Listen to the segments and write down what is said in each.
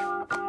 you.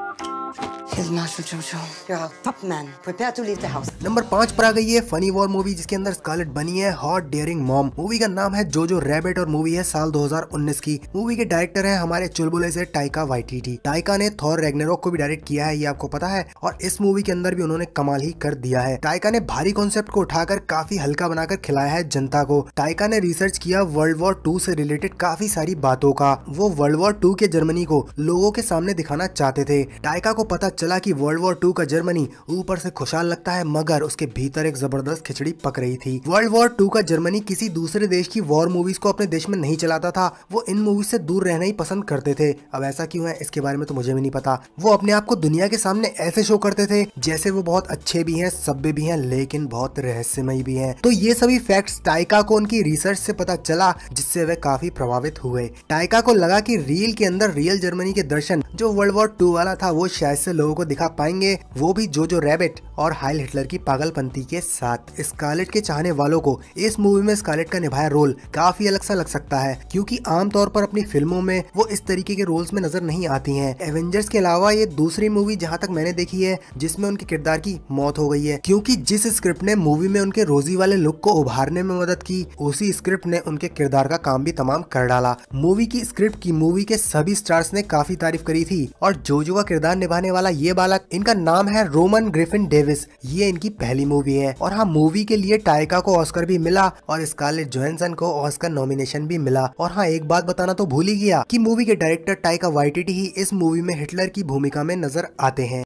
Number पांच पर आ गई है फनी वॉर मूवी जिसके अंदर स्कारलेट बनी है हॉट डेयरिंग मॉम मूवी का नाम है जोजो रैबिट और मूवी है साल 2019 की मूवी के डायरेक्टर हैं हमारे चुलबुले से टाइका वाइटीटी टाइका ने थॉर रेगनेरोक को भी डायरेक्ट किया है ये आपको पता है और इस मूवी के अंदर भी उन्होंने कमाल ही कर दिया है टाइका ने भारी कॉन्सेप्ट को उठाकर काफी हल्का बनाकर खिलाया है जनता को टाइका ने रिसर्च किया वर्ल्ड वॉर टू से रिलेटेड काफी सारी बातों का वो वर्ल्ड वॉर टू के जर्मनी को लोगों के सामने दिखाना चाहते थे टाइका को पता चला कि वर्ल्ड वॉर टू का जर्मनी ऊपर से खुशहाल लगता है मगर उसके भीतर एक जबरदस्त खिचड़ी पक रही थी वर्ल्ड वॉर टू का जर्मनी किसी दूसरे देश की वॉर मूवीज को अपने देश में नहीं चलाता था वो इन मूवीज से दूर रहना ही पसंद करते थे अब ऐसा क्यों है इसके बारे में तो मुझे भी नहीं पता वो अपने आप को दुनिया के सामने ऐसे शो करते थे जैसे वो बहुत अच्छे भी है सभ्य भी है लेकिन बहुत रहस्यमय भी है तो ये सभी फैक्ट टाइका को उनकी रिसर्च से पता चला जिससे वे काफी प्रभावित हुए टाइका को लगा की रील के अंदर रियल जर्मनी के दर्शन जो वर्ल्ड वॉर टू वाला था वो शायद से लोगों को दिखा पाएंगे वो भी जो जो रैबिट और हाइल हिटलर की पागलपंती के साथ स्कारलेट के चाहने वालों को इस मूवी में स्कारलेट का निभाया रोल काफी अलग सा लग सकता है क्योंकि आमतौर पर अपनी फिल्मों में वो इस तरीके के रोल्स में नजर नहीं आती हैं एवेंजर्स के अलावा ये दूसरी मूवी जहाँ तक मैंने देखी है जिसमे उनके किरदार की मौत हो गई है क्यूँकी जिस स्क्रिप्ट ने मूवी में उनके रोजी वाले लुक को उभारने में मदद की उसी स्क्रिप्ट ने उनके किरदार का काम भी तमाम कर डाला मूवी की स्क्रिप्ट की मूवी के सभी स्टार्स ने काफी तारीफ करी थी और जोजो का किरदार किरदार निभाने वाला ये बालक इनका नाम है रोमन ग्रिफिन डेविस ये इनकी पहली मूवी है और हाँ मूवी के लिए टाइका को ऑस्कर भी मिला और स्कारलेट जोहसन को ऑस्कर नॉमिनेशन भी मिला और हाँ एक बात बताना तो भूल ही गया की मूवी के डायरेक्टर टाइका वाइटिटी ही इस मूवी में हिटलर की भूमिका में नजर आते हैं